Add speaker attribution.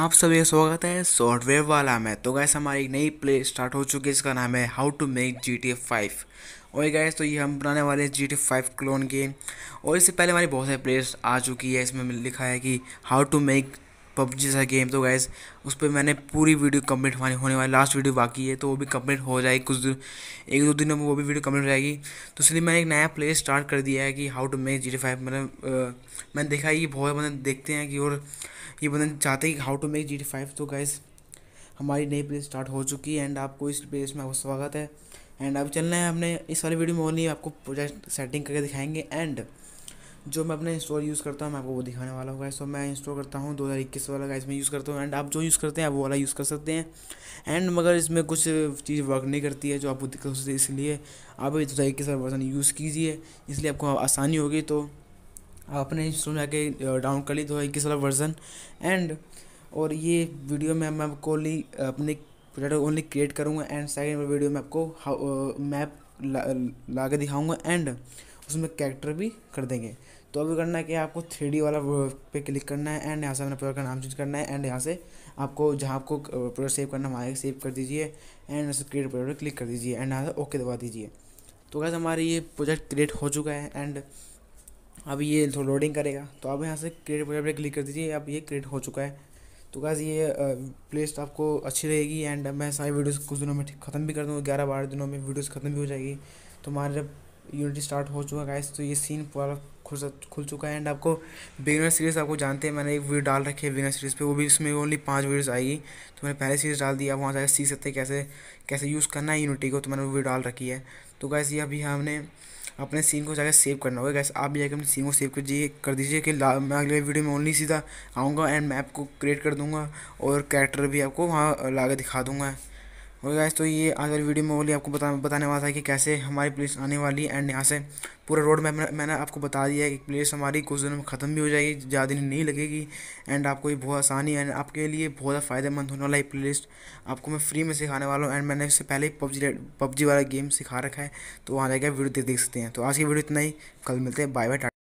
Speaker 1: आप सभी स्वागत है सॉफ्टवेयर वाला में तो गैस हमारी नई प्ले स्टार्ट हो चुकी है इसका नाम है how to make G T five और गैस तो ये हम बनाने वाले हैं G T five clone game और इससे पहले हमारी बहुत सारी प्लेस आ चुकी है इसमें लिखा है कि हाउ टू मेक पबजी जैसा गेम तो गाइज उस पर मैंने पूरी वीडियो कम्प्लीट हमारी होने वाली लास्ट वीडियो बाकी है तो वो भी कम्प्लीट हो जाएगी कुछ दिन एक दो दिनों में वो भी वीडियो कम्प्लीट हो जाएगी तो इसलिए मैंने एक नया प्ले स्टार्ट कर दिया है कि how to make G T five मतलब मैंने देखा ये बहुत मतलब देखते हैं कि और ये मतलब चाहते हैं कि how to make G T five तो गाइज हमारी नई प्ले स्टार्ट हो चुकी है एंड आपको इस प्लेस में आपका स्वागत है एंड अब चलना है हमने इस वाली वीडियो में ओनली आपको प्रोजेक्ट सेटिंग करके दिखाएंगे एंड जो मैं अपने इंस्टॉल यूज़ करता हूँ मैं आपको वो दिखाने वाला हूँ सो मैं इंस्टॉल करता हूँ दो हज़ार इक्कीस वाला गाइस मैं यूज़ करता हूँ एंड आप जो यूज़ करते हैं आप वो वाला यूज़ कर सकते हैं एंड मगर इसमें कुछ चीज़ वर्क नहीं करती है जो आपको दिक्कत होती है इसलिए आप दो हज़ार इक्कीस वाला वर्जन यूज़ कीजिए इसलिए आपको आसानी होगी तो आप अपने इंस्टॉल में जाके डाउन कर ली दो हज़ार इक्कीस वाला वर्जन एंड और ये वीडियो में मैं आपको ओनली अपने प्रोडक्ट ओनली क्रिएट करूँगा एंड सेकेंड वीडियो में आपको मैप ला, ला के दिखाऊँगा एंड उसमें कैरेक्टर भी कर देंगे तो अभी करना है कि आपको थ्री वाला पे क्लिक करना है एंड यहाँ से अपना प्रोडक्ट का नाम चेंज करना है एंड यहाँ से आपको जहाँ आपको प्रोडक्ट सेव करना हमारे सेव कर दीजिए एंड यहाँ से क्रिएट प्रोडक्ट क्लिक कर दीजिए एंड यहाँ से ओके दबा दीजिए तो कैसे हमारे ये प्रोजेक्ट क्रिएट हो चुका है एंड अब ये लोडिंग करेगा तो आप यहाँ से क्रिएट प्रोजेक्ट पर क्लिक कर दीजिए अब ये क्रिएट हो चुका है तो क्या ये प्लेस आपको अच्छी रहेगी एंड मैं सारी वीडियोस कुछ दिनों में ख़त्म भी कर दूँगा ग्यारह बारह दिनों में वीडियोस ख़त्म भी हो जाएगी तो हमारे यूनिटी स्टार्ट हो चुका है गाइस तो ये सीन पूरा खुल खुल चुका है एंड आपको बिगनर सीरीज़ आपको जानते हैं मैंने एक वीडियो डाल रखी है बिगनर सीरीज़ पे वो भी इसमें ओनली पाँच वीडियोस आएगी तो मैंने पहले सीरीज़ डाल दी आप वहाँ जाकर सीख सकते हैं कैसे कैसे यूज़ करना है यूनिटी को तो मैंने वो वीडियो डाल रखी है तो गैस ये अभी हमने अपने सीन को जाकर सेव करना होगा गैस आप भी जाकर अपने सीन को सेव कर दीजिए कर दीजिए कि मैं अगले वीडियो में ओनली सीधा आऊँगा एंड मैप को क्रिएट कर दूँगा और कैरेक्टर भी आपको वहाँ ला दिखा दूँगा और गैस तो ये आज वाली वीडियो में बोली आपको बता बताने वाला था कि कैसे हमारी पुलिस आने वाली है एंड यहाँ से पूरा रोड मैप मैंने आपको बता दिया है कि प्लेस हमारी कुछ दिनों में ख़त्म भी हो जाएगी ज़्यादा दिन नहीं लगेगी एंड आपको ये बहुत आसानी है एंड आपके लिए बहुत ज़्यादा फ़ायदेमंद होने वाला है प्ले लिस्ट आपको मैं फ्री में सिखाने वाला हूँ एंड मैंने इससे पहले ही पबजी पबजी वाला गेम सिखा रखा है तो वहाँ जाकर वीडियो देख सकते हैं तो आज की वीडियो इतना ही कल मिलते हैं बाय बाय